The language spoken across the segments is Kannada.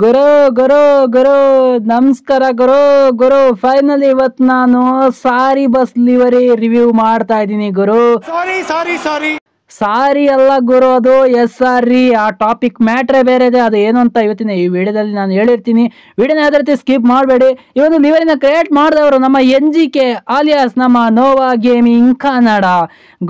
ಗುರು ಗುರು ಗುರು ನಮಸ್ಕಾರ ಗುರು ಗುರು ಫೈನಲ್ ಇವತ್ ನಾನು ಸಾರಿ ಬಸ್ ಲಿವರಿ ರಿವ್ಯೂ ಮಾಡ್ತಾ ಇದ್ದೀನಿ ಗುರು ಸಾರಿ ಸಾರಿ ಸಾರಿ ಸಾರಿ ಅಲ್ಲ ಗುರು ಅದು ಎಸ್ ಆರ್ ರಿ ಆ ಟಾಪಿಕ್ ಮ್ಯಾಟ್ರೆ ಬೇರೆ ಇದೆ ಅದು ಏನು ಅಂತ ಇವತ್ತಿನ ಈ ವಿಡಿಯೋದಲ್ಲಿ ನಾನು ಹೇಳಿರ್ತೀನಿ ವಿಡಿಯೋನ ಯಾವ್ದು ರೀತಿ ಸ್ಕಿಪ್ ಮಾಡಬೇಡಿ ಇವತ್ತು ಲಿವರಿನ ಕ್ರಿಯೇಟ್ ಮಾಡಿದವರು ನಮ್ಮ ಎನ್ ಜಿ ಕೆ ಆಲಿಯಾಸ್ ನಮ್ಮ ನೋವಾ ಗೇಮಿಂಗ್ ಕನ್ನಡ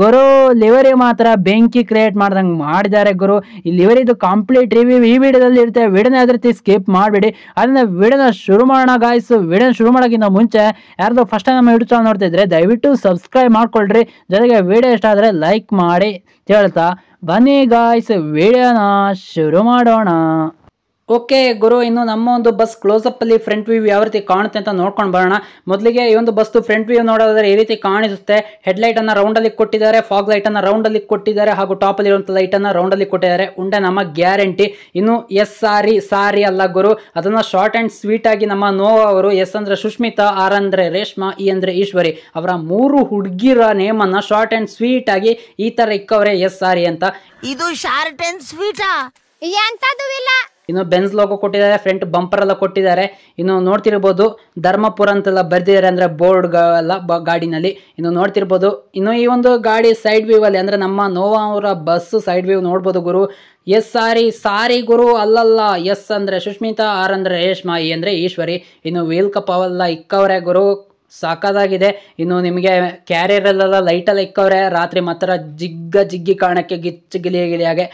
ಗುರು ಲಿವರಿ ಮಾತ್ರ ಬೆಂಕಿ ಕ್ರಿಯೇಟ್ ಮಾಡ್ದಂಗೆ ಮಾಡಿದ್ದಾರೆ ಗುರು ಈ ಲಿವರಿದು ಕಂಪ್ಲೀಟ್ ರಿವ್ಯೂ ಈ ವಿಡಿಯೋದಲ್ಲಿ ಇರುತ್ತೆ ವಿಡಿಯೋನ ಯಾವ್ದು ರೀತಿ ಸ್ಕಿಪ್ ಮಾಡಬೇಡಿ ಅದನ್ನು ವಿಡಿಯೋನ ಶುರು ಮಾಡೋಣ ಗಾಯ್ಸ್ ವಿಡಿಯೋನ ಶುರು ಮಾಡೋಕ್ಕಿಂತ ಮುಂಚೆ ಯಾರ್ದು ಫಸ್ಟ್ ಟೈಮ್ ನಮ್ಮ ಯೂಟ್ಯೂಬ್ ಚಾನಲ್ ನೋಡ್ತಿದ್ರೆ ದಯವಿಟ್ಟು ಸಬ್ಸ್ಕ್ರೈಬ್ ಮಾಡ್ಕೊಳ್ರಿ ಜೊತೆಗೆ ವಿಡಿಯೋ ಇಷ್ಟ ಆದರೆ ಲೈಕ್ ಮಾಡಿ ಹೇಳ್ತಾ ಬನ್ನಿ ಗಾಯ್ಸ್ ವಿಡಿಯೋನ ಶುರು ಮಾಡೋಣ ಓಕೆ ಗುರು ಇನ್ನು ನಮ್ಮ ಒಂದು ಬಸ್ ಕ್ಲೋಸಪ್ ಅಲ್ಲಿ ಫ್ರಂಟ್ ವ್ಯೂ ಯಾವ ರೀತಿ ಕಾಣುತ್ತೆ ಅಂತ ನೋಡ್ಕೊಂಡು ಬರೋಣ ಮೊದಲಿಗೆ ಈ ಒಂದು ಬಸ್ ಫ್ರಂಟ್ ವ್ಯೂ ನೋಡೋದಾದ್ರೆ ಈ ರೀತಿ ಕಾಣಿಸುತ್ತೆ ಹೆಡ್ ಲೈಟ್ ರೌಂಡ್ ಅಲ್ಲಿ ಕೊಟ್ಟಿದ್ದಾರೆ ಫಾಗ್ ಲೈಟ್ ಅನ್ನ ರೌಂಡ್ ಅಲ್ಲಿ ಕೊಟ್ಟಿದ್ದಾರೆ ಹಾಗೂ ಟಾಪ್ ಅಲ್ಲಿ ಲೈಟ್ ರೌಂಡ್ ಅಲ್ಲಿ ಕೊಟ್ಟಿದ್ದಾರೆ ಉಂಡೆ ನಮ್ಮ ಗ್ಯಾರಂಟಿ ಇನ್ನು ಎಸ್ ಸಾರಿ ಸಾರಿ ಅಲ್ಲ ಗುರು ಅದನ್ನ ಶಾರ್ಟ್ ಅಂಡ್ ಸ್ವೀಟ್ ಆಗಿ ನಮ್ಮ ನೋವಾ ಅವರು ಎಸ್ ಅಂದ್ರೆ ಸುಷ್ಮಿತಾ ಆರ್ ಅಂದ್ರೆ ರೇಷ್ಮಾ ಇ e ಅಂದ್ರೆ ಈಶ್ವರಿ ಅವರ ಮೂರು ಹುಡುಗಿರ ನೇಮ್ ಅನ್ನ ಶಾರ್ಟ್ ಅಂಡ್ ಸ್ವೀಟ್ ಆಗಿ ಈ ತರ ಇಕ್ಕವ್ರೆ ಎಸ್ ಸಾರಿ ಅಂತ ಇದು ಶಾರ್ಟ್ ಅಂಡ್ ಇಲ್ಲ ಇನ್ನು ಬೆನ್ಸ್ ಲೋಗೋ ಕೊಟ್ಟಿದ್ದಾರೆ ಫ್ರಂಟ್ ಬಂಪರ್ ಎಲ್ಲ ಕೊಟ್ಟಿದ್ದಾರೆ ಇನ್ನು ನೋಡ್ತಿರ್ಬೋದು ಧರ್ಮಪುರ ಅಂತೆಲ್ಲ ಬರೆದಿದ್ದಾರೆ ಅಂದ್ರೆ ಬೋರ್ಡ್ ಬ ಗಾಡಿನಲ್ಲಿ ಇನ್ನು ನೋಡ್ತಿರ್ಬೋದು ಇನ್ನು ಈ ಒಂದು ಗಾಡಿ ಸೈಡ್ ವ್ಯೂ ಅಲ್ಲಿ ಅಂದರೆ ನಮ್ಮ ನೋವಾ ಅವರ ಬಸ್ ಸೈಡ್ ವ್ಯೂ ನೋಡ್ಬೋದು ಗುರು ಎಸ್ ಸಾರಿ ಸಾರಿ ಗುರು ಅಲ್ಲಲ್ಲ ಎಸ್ ಅಂದ್ರೆ ಸುಷ್ಮಿತಾ ಆರ್ ಅಂದ್ರೆ ರೇಷ್ಮಾ ಈ ಅಂದ್ರೆ ಈಶ್ವರಿ ಇನ್ನು ವೀಲ್ ಕಪ್ ಅವೆಲ್ಲ ಇಕ್ಕವರೇ ಗುರು ಸಾಕಾದಾಗಿದೆ ಇನ್ನು ನಿಮಗೆ ಕ್ಯಾರಿಯರ್ ಲೈಟ್ ಲೈಟಲ್ಲಿ ಇಕ್ಕವ್ರೆ ರಾತ್ರಿ ಮಾತ್ರ ಜಿಗ್ಗ ಜಿಗ್ಗಿ ಕಾರಣಕ್ಕೆ ಗಿಚ್ಚ ಗಿಲಿಯ ಗಿಲಿಯಾಗೆ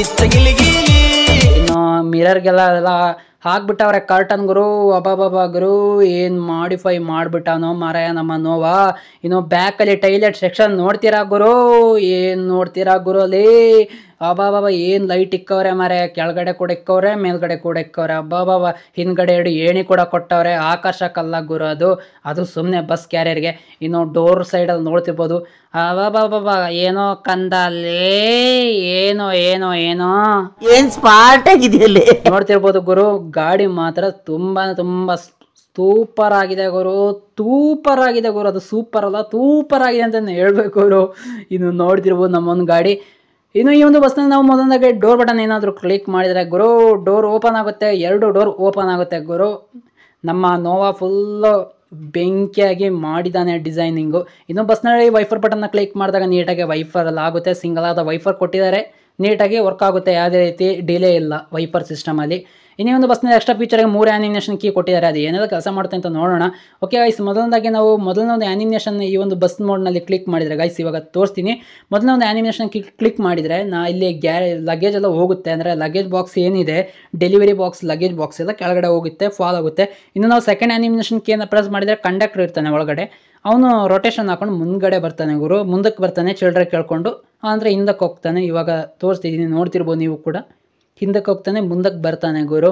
ಇನ್ನು ಮಿರರ್ಗೆಲ್ಲ ಎಲ್ಲ ಹಾಕ್ಬಿಟ್ಟವ್ರೆ ಕರ್ಟನ್ ಗುರು ಅಬಾಬಾಬಾ ಗುರು ಏನ್ ಮಾಡಿಫೈ ಮಾಡಿಬಿಟ್ಟವನೋ ಮಾರಾಯ ನಮ್ಮ ನೋವಾ ಇನ್ನು ಅಲ್ಲಿ ಟೈಲೆಟ್ ಸೆಕ್ಷನ್ ನೋಡ್ತೀರಾ ಗುರು ಏನ್ ನೋಡ್ತೀರಾ ಗುರು ಅಲ್ಲಿ ಅಬ್ಬಾಬಾಬಾ ಏನು ಲೈಟ್ ಇಕ್ಕವ್ರೆ ಮಾರೆ ಕೆಳಗಡೆ ಕೂಡ ಇಕ್ಕವ್ರೆ ಮೇಲ್ಗಡೆ ಕೂಡ ಇಕ್ಕವ್ರೆ ಬಾ ಹಿಂದ್ಗಡೆ ಎರಡು ಏಣಿ ಕೂಡ ಕೊಟ್ಟವ್ರೆ ಆಕರ್ಷಕಲ್ಲ ಗುರು ಅದು ಅದು ಸುಮ್ಮನೆ ಬಸ್ ಕ್ಯಾರಿಯರ್ಗೆ ಇನ್ನು ಡೋರ್ ಸೈಡಲ್ಲಿ ನೋಡ್ತಿರ್ಬೋದು ಅಬ್ಬಾಬಾಬಾ ಏನೋ ಅಲ್ಲೇ ಏನೋ ಏನೋ ಏನೋ ಏನು ಸ್ಪಾಟ್ ಆಗಿದೆಯಲ್ಲಿ ನೋಡ್ತಿರ್ಬೋದು ಗುರು ಗಾಡಿ ಮಾತ್ರ ತುಂಬಾ ತುಂಬ ಸೂಪರ್ ಆಗಿದೆ ಗುರು ತೂಪರ್ ಆಗಿದೆ ಗುರು ಅದು ಸೂಪರ್ ಅಲ್ಲ ತೂಪರ್ ಆಗಿದೆ ಅಂತ ಹೇಳ್ಬೇಕು ಗುರು ಇನ್ನು ನೋಡ್ತಿರ್ಬೋದು ನಮ್ಮೊಂದು ಗಾಡಿ ಇನ್ನು ಈ ಒಂದು ಬಸ್ನಲ್ಲಿ ನಾವು ಮೊದಲಾಗಿ ಡೋರ್ ಬಟನ್ ಏನಾದರೂ ಕ್ಲಿಕ್ ಮಾಡಿದರೆ ಗುರು ಡೋರ್ ಓಪನ್ ಆಗುತ್ತೆ ಎರಡು ಡೋರ್ ಓಪನ್ ಆಗುತ್ತೆ ಗುರು ನಮ್ಮ ನೋವಾ ಫುಲ್ಲು ಬೆಂಕಿಯಾಗಿ ಮಾಡಿದ್ದಾನೆ ಡಿಸೈನಿಂಗು ಇನ್ನು ಬಸ್ನಲ್ಲಿ ವೈಫರ್ ಬಟನ್ನ ಕ್ಲಿಕ್ ಮಾಡಿದಾಗ ನೀಟಾಗಿ ವೈಫರ್ ಆಗುತ್ತೆ ಸಿಂಗಲ್ ಆದ ವೈಫರ್ ಕೊಟ್ಟಿದ್ದಾರೆ ನೀಟಾಗಿ ವರ್ಕ್ ಆಗುತ್ತೆ ಯಾವುದೇ ರೀತಿ ಡಿಲೇ ಇಲ್ಲ ವೈಪರ್ ಸಿಸ್ಟಮಲ್ಲಿ ಇನ್ನೇ ಒಂದು ಬಸ್ನಲ್ಲಿ ಎಕ್ಸ್ಟ್ರಾ ಫೀಚರ್ಗೆ ಮೂರು ಆ್ಯನಿಮೇಷನ್ ಕೀ ಕೊಟ್ಟಿದ್ದಾರೆ ಅದು ಏನೆಲ್ಲ ಕೆಲಸ ಮಾಡುತ್ತೆ ಅಂತ ನೋಡೋಣ ಓಕೆ ಗೈಸ್ ಮೊದಲನೇದಾಗಿ ನಾವು ಮೊದಲನೇ ಒಂದು ಆ್ಯನಿಮೇಷನ್ ಈ ಒಂದು ಬಸ್ ಮೋಡ್ನಲ್ಲಿ ಕ್ಲಿಕ್ ಮಾಡಿದರೆ ಗೈಸ್ ಇವಾಗ ತೋರಿಸ್ತೀನಿ ಮೊದಲನೇ ಒಂದು ಆ್ಯನಿಮೇಷನ್ ಕ್ಲಿಕ್ ಮಾಡಿದರೆ ನಾ ಇಲ್ಲಿ ಗ್ಯಾ ಲಗೇಜ್ ಎಲ್ಲ ಹೋಗುತ್ತೆ ಅಂದರೆ ಲಗೇಜ್ ಬಾಕ್ಸ್ ಏನಿದೆ ಡೆಲಿವರಿ ಬಾಕ್ಸ್ ಲಗೇಜ್ ಬಾಕ್ಸ್ ಎಲ್ಲ ಕೆಳಗಡೆ ಹೋಗುತ್ತೆ ಫಾಲ್ ಆಗುತ್ತೆ ಇನ್ನು ನಾವು ಸೆಕೆಂಡ್ ಆ್ಯನಿಮೇಷನ್ ಕೀನ ಪ್ರೆಸ್ ಮಾಡಿದರೆ ಕಂಡಕ್ಟರ್ ಇರ್ತಾನೆ ಒಳಗಡೆ ಅವನು ರೊಟೇಷನ್ ಹಾಕೊಂಡು ಮುಂದ್ಗಡೆ ಬರ್ತಾನೆ ಗುರು ಮುಂದಕ್ಕೆ ಬರ್ತಾನೆ ಚಿಲ್ಡ್ರೆ ಕೇಳ್ಕೊಂಡು ಅಂದರೆ ಹಿಂದಕ್ಕೆ ಹೋಗ್ತಾನೆ ಇವಾಗ ತೋರಿಸ್ತಿದ್ದೀನಿ ನೋಡ್ತಿರ್ಬೋದು ನೀವು ಕೂಡ ಹಿಂದಕ್ಕೆ ಹೋಗ್ತಾನೆ ಮುಂದಕ್ಕೆ ಬರ್ತಾನೆ ಗುರು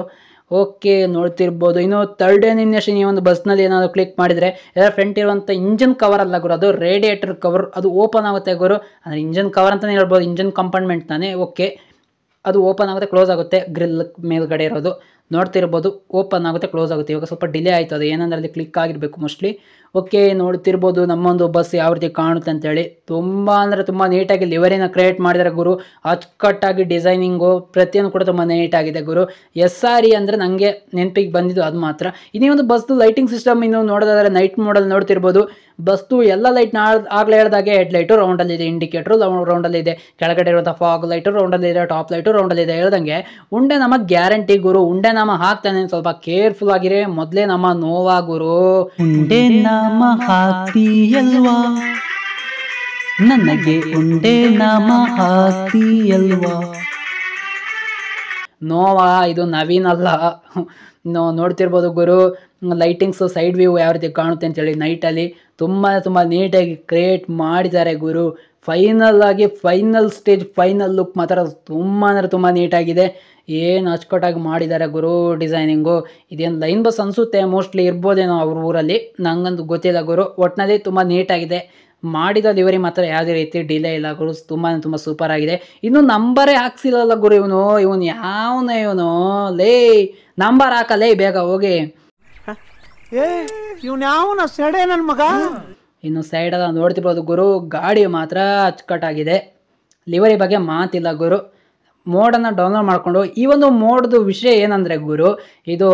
ಓಕೆ ನೋಡ್ತಿರ್ಬೋದು ಇನ್ನು ತರ್ಡ್ ಎನಿಮಿನೇಷನ್ ನೀವು ಒಂದು ಬಸ್ನಲ್ಲಿ ಏನಾದರೂ ಕ್ಲಿಕ್ ಮಾಡಿದರೆ ಯಾರು ಫ್ರಂಟ್ ಇರುವಂಥ ಇಂಜನ್ ಕವರ್ ಅಲ್ಲ ಗುರು ಅದು ರೇಡಿಯೇಟರ್ ಕವರ್ ಅದು ಓಪನ್ ಆಗುತ್ತೆ ಗುರು ಅಂದರೆ ಇಂಜಿನ್ ಕವರ್ ಅಂತಲೇ ಹೇಳ್ಬೋದು ಇಂಜಿನ್ ಕಂಪಾರ್ಟ್ಮೆಂಟ್ ತಾನೇ ಓಕೆ ಅದು ಓಪನ್ ಆಗುತ್ತೆ ಕ್ಲೋಸ್ ಆಗುತ್ತೆ ಗ್ರಿಲ್ ಮೇಲ್ಗಡೆ ಇರೋದು ನೋಡ್ತಿರ್ಬೋದು ಓಪನ್ ಆಗುತ್ತೆ ಕ್ಲೋಸ್ ಆಗುತ್ತೆ ಇವಾಗ ಸ್ವಲ್ಪ ಡಿಲೇ ಆಯಿತು ಅದು ಏನಂದ್ರೆ ಅಲ್ಲಿ ಕ್ಲಿಕ್ ಆಗಿರಬೇಕು ಮೋಸ್ಟ್ಲಿ ಓಕೆ ನೋಡ್ತಿರ್ಬೋದು ನಮ್ಮೊಂದು ಬಸ್ ಯಾವ ರೀತಿ ಕಾಣುತ್ತೆ ಅಂತೇಳಿ ತುಂಬ ಅಂದರೆ ತುಂಬ ನೀಟಾಗಿ ಲಿವರಿನ ಕ್ರಿಯೇಟ್ ಮಾಡಿದ್ದಾರೆ ಗುರು ಅಚ್ಚುಕಟ್ಟಾಗಿ ಡಿಸೈನಿಂಗು ಪ್ರತಿಯೊಂದು ಕೂಡ ತುಂಬ ನೀಟಾಗಿದೆ ಗುರು ಎಸ್ ಆರ್ ಇ ಅಂದರೆ ನನಗೆ ನೆನಪಿಗೆ ಬಂದಿದ್ದು ಅದು ಮಾತ್ರ ಇನ್ನೇ ಒಂದು ಬಸ್ದು ಲೈಟಿಂಗ್ ಸಿಸ್ಟಮ್ ಇನ್ನು ನೋಡೋದಾದರೆ ನೈಟ್ ಮೋಡಲ್ ನೋಡ್ತಿರ್ಬೋದು ಬಸ್ತು ಎಲ್ಲ ಲೈಟ್ನ ಆಗ್ಲೇ ಹೇಳಿದಾಗೆ ಹೆಡ್ ಲೈಟು ರೌಂಡಲ್ಲಿದೆ ಇಂಡಿಕೇಟ್ರು ರೌಂಡಲ್ಲಿದೆ ಕೆಳಗಡೆ ಇರುವಂಥ ಫಾಗ್ ಲೈಟು ಇದೆ ಟಾಪ್ ಲೈಟು ಇದೆ ಹೇಳ್ದಂಗೆ ಉಂಡೆ ನಮ್ಮ ಗ್ಯಾರಂಟಿ ಗುರು ಉಂಡೆ ನಮ್ಮ ಹಾಕ್ತಾನೆ ಸ್ವಲ್ಪ ಕೇರ್ಫುಲ್ ಆಗಿರಿ ಮೊದಲೇ ನಮ್ಮ ನೋವಾ ಗುರು ಉಂಡೆ ನಾಮ ಹಾಕ್ತೀಯಲ್ವಾ ನನಗೆ ಉಂಡೆ ನಾಮ ಹಾಕ್ತೀಯಲ್ವಾ ನೋವಾ ಇದು ನವೀನಲ್ಲ ನೋಡ್ತಿರ್ಬೋದು ಗುರು ಲೈಟಿಂಗ್ಸು ಸೈಡ್ ವ್ಯೂ ಯಾವ ರೀತಿ ಕಾಣುತ್ತೆ ಅಂತೇಳಿ ನೈಟಲ್ಲಿ ತುಂಬ ತುಂಬ ನೀಟಾಗಿ ಕ್ರಿಯೇಟ್ ಮಾಡಿದ್ದಾರೆ ಗುರು ಫೈನಲ್ ಆಗಿ ಫೈನಲ್ ಸ್ಟೇಜ್ ಫೈನಲ್ ಲುಕ್ ಮಾತ್ರ ತುಂಬ ಅಂದರೆ ತುಂಬ ನೀಟಾಗಿದೆ ಏನು ಅಚ್ಚುಕಟ್ಟಾಗಿ ಮಾಡಿದ್ದಾರೆ ಗುರು ಡಿಸೈನಿಂಗು ಇದೇನು ಲೈನ್ ಬಸ್ ಅನಿಸುತ್ತೆ ಮೋಸ್ಟ್ಲಿ ಇರ್ಬೋದೇನೋ ಅವ್ರ ಊರಲ್ಲಿ ನನಗಂತೂ ಗೊತ್ತಿಲ್ಲ ಗುರು ಒಟ್ಟಿನಲ್ಲಿ ತುಂಬ ನೀಟಾಗಿದೆ ಮಾಡಿದ ಲಿವರಿ ಮಾತ್ರ ಯಾವುದೇ ರೀತಿ ಡಿಲೇ ಇಲ್ಲ ಗುರು ತುಂಬಾ ತುಂಬ ಸೂಪರ್ ಆಗಿದೆ ಇನ್ನು ನಂಬರೇ ಹಾಕ್ಸಿಲ್ಲಲ್ಲ ಗುರು ಇವನು ಇವನು ಯಾವನೇ ಇವನು ಲೇ ನಂಬರ್ ಹಾಕಲೇ ಬೇಗ ಹೋಗಿ ಏ ಸೈಡ್ ಅದ ನನ್ನ ಮಗ ಇನ್ನು ನೋಡ್ತಿರ್ಬೋದು ಗುರು ಗಾಡಿ ಮಾತ್ರ ಅಚ್ಚುಕಟ್ಟಾಗಿದೆ ಲಿವರಿ ಬಗ್ಗೆ ಮಾತಿಲ್ಲ ಗುರು ಮೋಡನ್ನು ಡೌನ್ಲೋಡ್ ಮಾಡಿಕೊಂಡು ಈ ಒಂದು ಮೋಡ್ದು ವಿಷಯ ಏನಂದರೆ ಗುರು ಇದು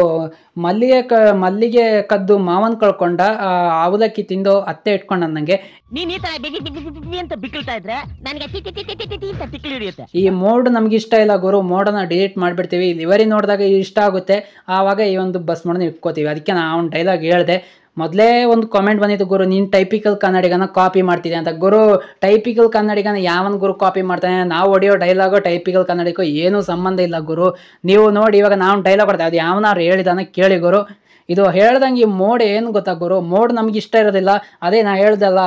ಮಲ್ಲಿಗೆ ಕ ಮಲ್ಲಿಗೆ ಕದ್ದು ಮಾವನ್ ಕಳ್ಕೊಂಡ ಅವಲಕ್ಕಿ ತಿಂದು ಅತ್ತೆ ಇಟ್ಕೊಂಡ ನಂಗೆ ಈ ಅಂತ ಬಿಕ್ಕಿಳ್ತಾ ಇದ್ರೆ ನನಗೆ ಈ ಮೋಡ್ ನಮ್ಗೆ ಇಷ್ಟ ಇಲ್ಲ ಗುರು ಮೋಡನ್ನ ಡಿಲೀಟ್ ಮಾಡ್ಬಿಡ್ತೀವಿ ಲಿವರಿ ನೋಡಿದಾಗ ಇಷ್ಟ ಆಗುತ್ತೆ ಆವಾಗ ಈ ಒಂದು ಬಸ್ ಮೋಡನ್ನ ಇಟ್ಕೋತೀವಿ ಅದಕ್ಕೆ ನಾನು ಡೈಲಾಗ್ ಹೇಳಿದೆ ಮೊದಲೇ ಒಂದು ಕಾಮೆಂಟ್ ಬಂದಿತ್ತು ಗುರು ನೀನು ಟೈಪಿಕಲ್ ಕನ್ನಡಿಗನ ಕಾಪಿ ಮಾಡ್ತಿದೆ ಅಂತ ಗುರು ಟೈಪಿಕಲ್ ಕನ್ನಡಿಗನ ಯಾವನ್ ಗುರು ಕಾಪಿ ಮಾಡ್ತಾನೆ ನಾವು ಹೊಡೆಯೋ ಡೈಲಾಗು ಟೈಪಿಕಲ್ ಕನ್ನಡಿಗೂ ಏನೂ ಸಂಬಂಧ ಇಲ್ಲ ಗುರು ನೀವು ನೋಡಿ ಇವಾಗ ನಾವು ಡೈಲಾಗ್ ಕೊಡ್ತಾ ಅದು ಯಾವನಾರು ಹೇಳಿದಾನೆ ಕೇಳಿ ಗುರು ಇದು ಹೇಳ್ದಂಗೆ ಈ ಮೋಡ್ ಏನು ಗೊತ್ತಾ ಗುರು ಮೋಡ್ ನಮ್ಗೆ ಇಷ್ಟ ಇರೋದಿಲ್ಲ ಅದೇ ನಾ ಹೇಳ್ದಲ್ಲ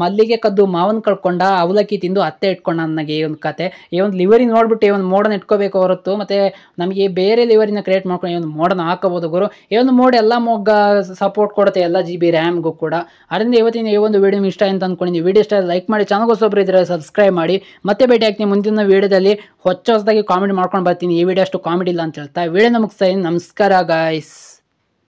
ಮಲ್ಲಿಗೆ ಕದ್ದು ಮಾವನ್ ಕಳ್ಕೊಂಡ ಅವಲಕ್ಕಿ ತಿಂದು ಅತ್ತೆ ಇಟ್ಕೊಂಡ ನನಗೆ ಈ ಒಂದು ಕತೆ ಈ ಒಂದು ಲಿವರಿ ನೋಡ್ಬಿಟ್ಟು ಈ ಒಂದು ಮೋಡನ್ನ ಇಟ್ಕೋಬೇಕು ಹೊರತು ಮತ್ತು ನಮಗೆ ಬೇರೆ ಲಿವರಿನ ಕ್ರಿಯೇಟ್ ಮಾಡ್ಕೊಂಡು ಈ ಒಂದು ಮೋಡನ್ನ ಹಾಕೋಬೋದು ಗುರು ಈ ಒಂದು ಮೋಡ್ ಎಲ್ಲ ಮೊಗ್ಗ ಸಪೋರ್ಟ್ ಕೊಡುತ್ತೆ ಎಲ್ಲ ಜಿ ಬಿ ರ್ಯಾಮ್ಗೂ ಕೂಡ ಅದರಿಂದ ಇವತ್ತಿನ ಈ ಒಂದು ವೀಡಿಯೋ ಇಷ್ಟ ಅಂತ ಅಂದ್ಕೊಂಡಿದ್ದೀನಿ ವೀಡಿಯೋ ಇಷ್ಟ ಲೈಕ್ ಮಾಡಿ ಚಾನಲ್ಗೋಸ್ಕೊಬ್ರು ಇದ್ರೆ ಸಬ್ಸ್ಕ್ರೈಬ್ ಮಾಡಿ ಮತ್ತೆ ಭೇಟಿ ಹಾಕ್ತೀನಿ ಮುಂದಿನ ವೀಡಿಯೋದಲ್ಲಿ ಹೊಚ್ಚ ಹೊಸದಾಗಿ ಕಾಮೆಂಟ್ ಮಾಡ್ಕೊಂಡು ಬರ್ತೀನಿ ಈ ವಿಡಿಯೋ ಅಷ್ಟು ಕಾಮಿಡಿ ಇಲ್ಲ ಅಂತ ಹೇಳ್ತಾ ವೀಡಿಯೋ ನಮಗೆ ಸೈನ್ ನಮಸ್ಕಾರ ಗಾಯ್ಸ್